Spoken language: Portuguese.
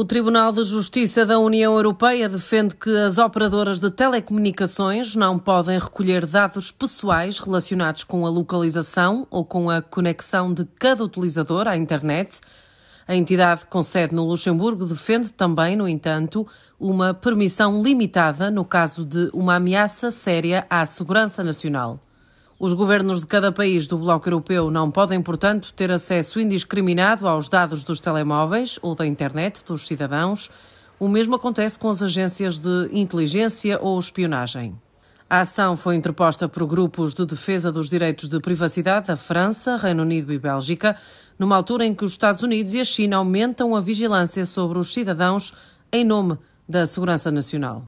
O Tribunal de Justiça da União Europeia defende que as operadoras de telecomunicações não podem recolher dados pessoais relacionados com a localização ou com a conexão de cada utilizador à internet. A entidade com sede no Luxemburgo defende também, no entanto, uma permissão limitada no caso de uma ameaça séria à segurança nacional. Os governos de cada país do Bloco Europeu não podem, portanto, ter acesso indiscriminado aos dados dos telemóveis ou da internet dos cidadãos. O mesmo acontece com as agências de inteligência ou espionagem. A ação foi interposta por grupos de defesa dos direitos de privacidade da França, Reino Unido e Bélgica, numa altura em que os Estados Unidos e a China aumentam a vigilância sobre os cidadãos em nome da segurança nacional.